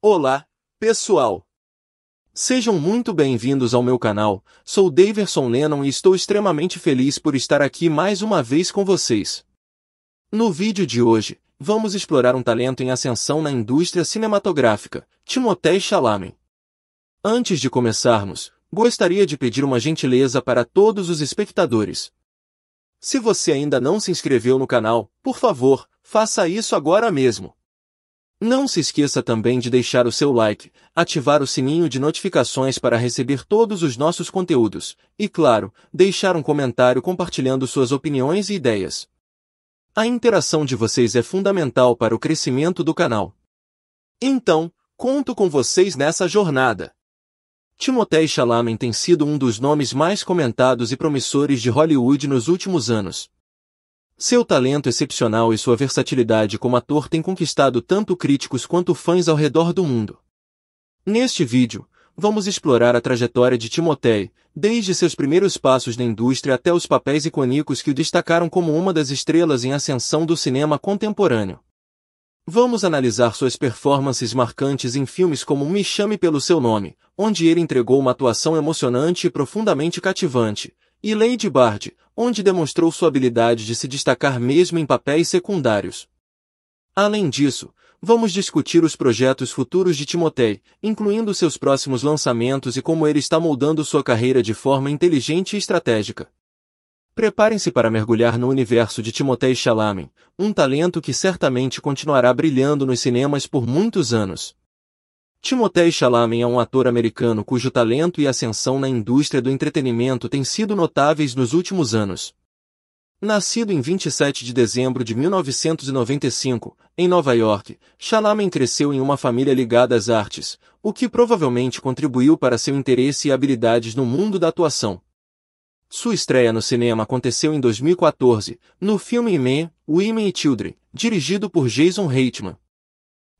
Olá, pessoal! Sejam muito bem-vindos ao meu canal, sou Daverson Lennon e estou extremamente feliz por estar aqui mais uma vez com vocês. No vídeo de hoje, vamos explorar um talento em ascensão na indústria cinematográfica, Timothée Chalamet. Antes de começarmos, gostaria de pedir uma gentileza para todos os espectadores. Se você ainda não se inscreveu no canal, por favor, faça isso agora mesmo. Não se esqueça também de deixar o seu like, ativar o sininho de notificações para receber todos os nossos conteúdos e, claro, deixar um comentário compartilhando suas opiniões e ideias. A interação de vocês é fundamental para o crescimento do canal. Então, conto com vocês nessa jornada. Timothée Chalamet tem sido um dos nomes mais comentados e promissores de Hollywood nos últimos anos. Seu talento excepcional e sua versatilidade como ator têm conquistado tanto críticos quanto fãs ao redor do mundo. Neste vídeo, vamos explorar a trajetória de Timothée, desde seus primeiros passos na indústria até os papéis icônicos que o destacaram como uma das estrelas em ascensão do cinema contemporâneo. Vamos analisar suas performances marcantes em filmes como Me Chame Pelo Seu Nome, onde ele entregou uma atuação emocionante e profundamente cativante, e Lady Bard, onde demonstrou sua habilidade de se destacar mesmo em papéis secundários. Além disso, vamos discutir os projetos futuros de Timothée, incluindo seus próximos lançamentos e como ele está moldando sua carreira de forma inteligente e estratégica. Preparem-se para mergulhar no universo de Timothée Chalamet, um talento que certamente continuará brilhando nos cinemas por muitos anos. Timothée Chalamet é um ator americano cujo talento e ascensão na indústria do entretenimento têm sido notáveis nos últimos anos. Nascido em 27 de dezembro de 1995, em Nova York, Chalamet cresceu em uma família ligada às artes, o que provavelmente contribuiu para seu interesse e habilidades no mundo da atuação. Sua estreia no cinema aconteceu em 2014, no filme Me, Women e Children, dirigido por Jason Reitman.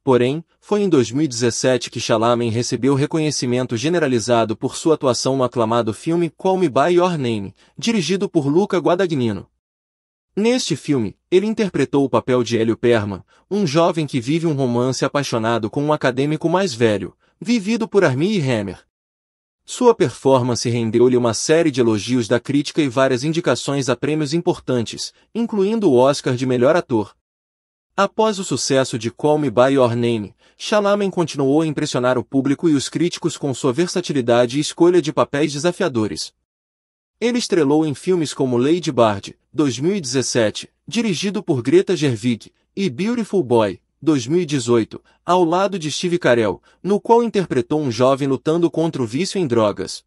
Porém, foi em 2017 que Chalamet recebeu reconhecimento generalizado por sua atuação no aclamado filme Call Me By Your Name, dirigido por Luca Guadagnino. Neste filme, ele interpretou o papel de Hélio Perman, um jovem que vive um romance apaixonado com um acadêmico mais velho, vivido por Armie Hammer. Sua performance rendeu-lhe uma série de elogios da crítica e várias indicações a prêmios importantes, incluindo o Oscar de Melhor Ator, Após o sucesso de Call Me By Your Name, Shalamen continuou a impressionar o público e os críticos com sua versatilidade e escolha de papéis desafiadores. Ele estrelou em filmes como Lady Bird, 2017, dirigido por Greta Gerwig, e Beautiful Boy, 2018, ao lado de Steve Carell, no qual interpretou um jovem lutando contra o vício em drogas.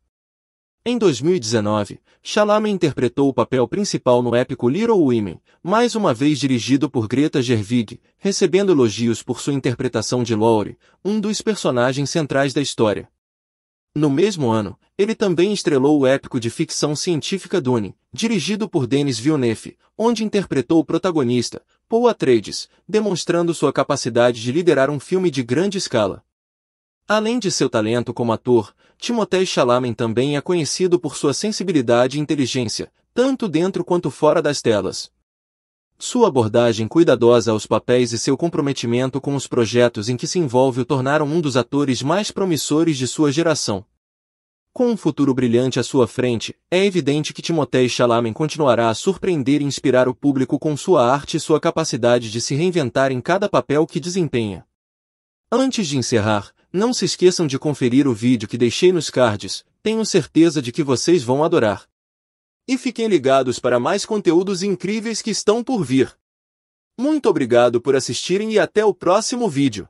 Em 2019, Chalamet interpretou o papel principal no épico Little Women, mais uma vez dirigido por Greta Gerwig, recebendo elogios por sua interpretação de Laurie, um dos personagens centrais da história. No mesmo ano, ele também estrelou o épico de ficção científica Dune, dirigido por Denis Villeneuve, onde interpretou o protagonista, Paul Atreides, demonstrando sua capacidade de liderar um filme de grande escala. Além de seu talento como ator, Timothée Chalamet também é conhecido por sua sensibilidade e inteligência, tanto dentro quanto fora das telas. Sua abordagem cuidadosa aos papéis e seu comprometimento com os projetos em que se envolve o tornaram um dos atores mais promissores de sua geração. Com um futuro brilhante à sua frente, é evidente que Timothée Chalamet continuará a surpreender e inspirar o público com sua arte e sua capacidade de se reinventar em cada papel que desempenha. Antes de encerrar, não se esqueçam de conferir o vídeo que deixei nos cards, tenho certeza de que vocês vão adorar. E fiquem ligados para mais conteúdos incríveis que estão por vir. Muito obrigado por assistirem e até o próximo vídeo.